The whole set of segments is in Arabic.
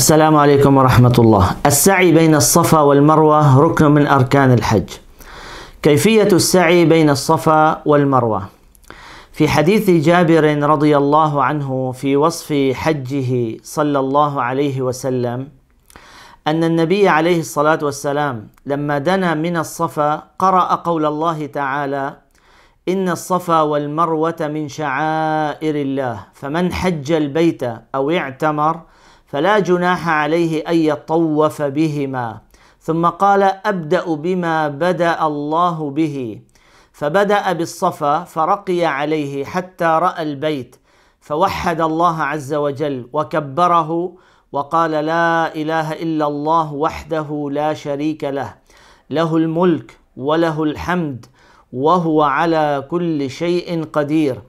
السلام عليكم ورحمة الله السعي بين الصفا والمروة ركن من أركان الحج كيفية السعي بين الصفا والمروة في حديث جابر رضي الله عنه في وصف حجه صلى الله عليه وسلم أن النبي عليه الصلاة والسلام لما دنا من الصفا قرأ قول الله تعالى إن الصفا والمروة من شعائر الله فمن حج البيت أو اعتمر فلا جناح عليه ان يطوف بهما ثم قال ابدا بما بدا الله به فبدا بالصفا فرقي عليه حتى راى البيت فوحد الله عز وجل وكبره وقال لا اله الا الله وحده لا شريك له له الملك وله الحمد وهو على كل شيء قدير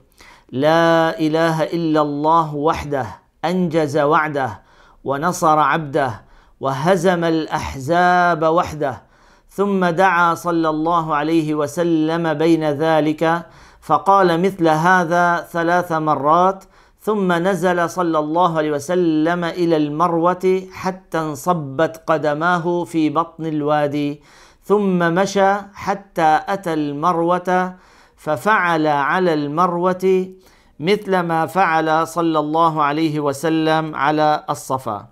لا اله الا الله وحده انجز وعده ونصر عبده وهزم الاحزاب وحده ثم دعا صلى الله عليه وسلم بين ذلك فقال مثل هذا ثلاث مرات ثم نزل صلى الله عليه وسلم الى المروه حتى انصبت قدماه في بطن الوادي ثم مشى حتى اتى المروه ففعل على المروه مثل ما فعل صلى الله عليه وسلم على الصفا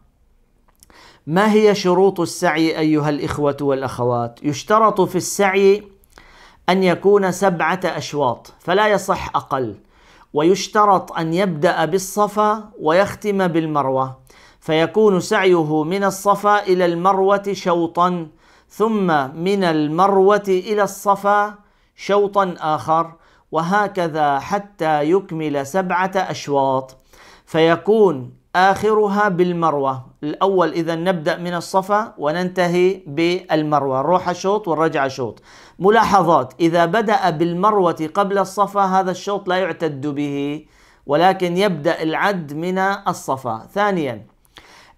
ما هي شروط السعي ايها الاخوه والاخوات يشترط في السعي ان يكون سبعه اشواط فلا يصح اقل ويشترط ان يبدا بالصفا ويختم بالمروه فيكون سعيه من الصفا الى المروه شوطا ثم من المروه الى الصفا شوطا اخر وهكذا حتى يكمل سبعة أشواط فيكون آخرها بالمروة الأول إذا نبدأ من الصفا وننتهي بالمروة الروحة شوط والرجعة شوط ملاحظات إذا بدأ بالمروة قبل الصفا هذا الشوط لا يعتد به ولكن يبدأ العد من الصفا ثانيا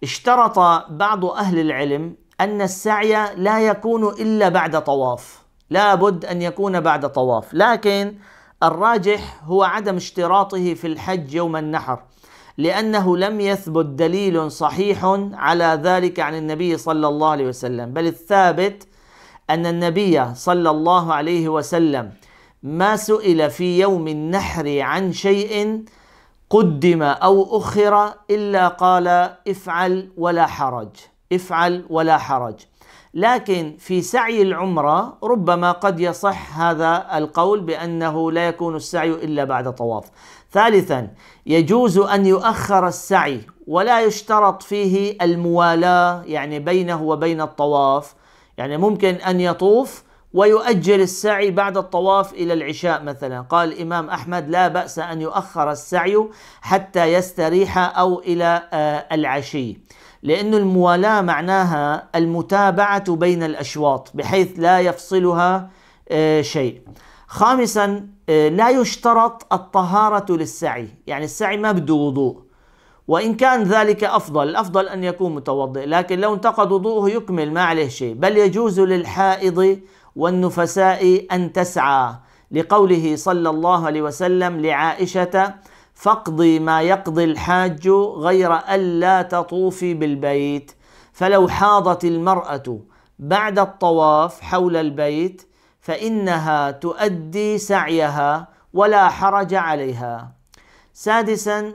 اشترط بعض أهل العلم أن السعي لا يكون إلا بعد طواف لا بد أن يكون بعد طواف لكن الراجح هو عدم اشتراطه في الحج يوم النحر لأنه لم يثبت دليل صحيح على ذلك عن النبي صلى الله عليه وسلم بل الثابت أن النبي صلى الله عليه وسلم ما سئل في يوم النحر عن شيء قدم أو أخر إلا قال افعل ولا حرج افعل ولا حرج لكن في سعي العمرة ربما قد يصح هذا القول بأنه لا يكون السعي إلا بعد طواف ثالثا يجوز أن يؤخر السعي ولا يشترط فيه الموالاة يعني بينه وبين الطواف يعني ممكن أن يطوف ويؤجل السعي بعد الطواف الى العشاء مثلا قال الامام احمد لا باس ان يؤخر السعي حتى يستريح او الى آه، العشي لأن الموالاة معناها المتابعة بين الأشواط بحيث لا يفصلها آه، شيء خامسا آه، لا يشترط الطهارة للسعي يعني السعي ما بده وضوء وإن كان ذلك أفضل الأفضل أن يكون متوضئ لكن لو انتقد وضوءه يكمل ما عليه شيء بل يجوز للحائض والنفساء أن تسعى لقوله صلى الله عليه وسلم لعائشة فاقضي ما يقضي الحاج غير ألا تطوفي بالبيت فلو حاضت المرأة بعد الطواف حول البيت فإنها تؤدي سعيها ولا حرج عليها. سادسا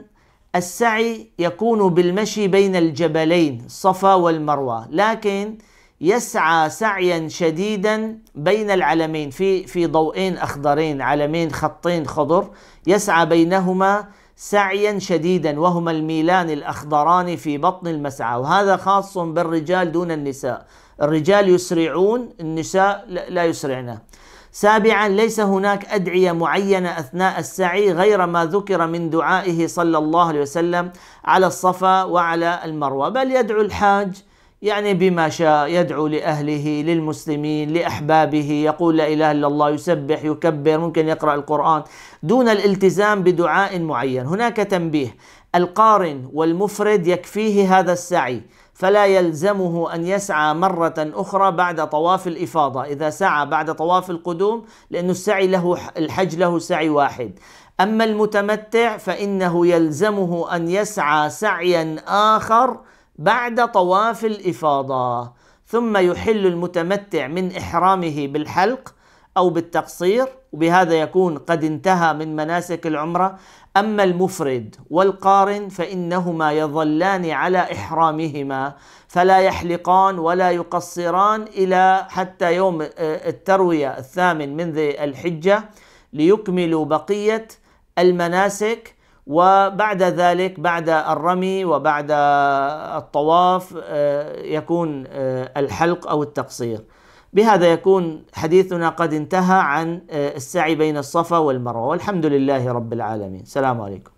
السعي يكون بالمشي بين الجبلين الصفا والمروة لكن يسعى سعيا شديدا بين العلمين في في ضوئين اخضرين علمين خطين خضر يسعى بينهما سعيا شديدا وهما الميلان الاخضران في بطن المسعى وهذا خاص بالرجال دون النساء الرجال يسرعون النساء لا يسرعن سابعا ليس هناك ادعيه معينه اثناء السعي غير ما ذكر من دعائه صلى الله عليه وسلم على الصفا وعلى المروه بل يدعو الحاج يعني بما شاء يدعو لأهله للمسلمين لأحبابه يقول لا إله إلا الله يسبح يكبر ممكن يقرأ القرآن دون الالتزام بدعاء معين هناك تنبيه القارن والمفرد يكفيه هذا السعي فلا يلزمه ان يسعى مره اخرى بعد طواف الافاضه اذا سعى بعد طواف القدوم لأن السعي له الحج له سعي واحد اما المتمتع فانه يلزمه ان يسعى سعيا اخر بعد طواف الافاضه ثم يحل المتمتع من احرامه بالحلق او بالتقصير وبهذا يكون قد انتهى من مناسك العمره اما المفرد والقارن فانهما يظلان على احرامهما فلا يحلقان ولا يقصران الى حتى يوم آه، الترويه الثامن من ذي الحجه ليكملوا بقيه المناسك وبعد ذلك بعد الرمي وبعد الطواف آه، يكون آه، الحلق او التقصير بهذا يكون حديثنا قد انتهى عن آه، السعي بين الصفا والمروه والحمد لله رب العالمين السلام عليكم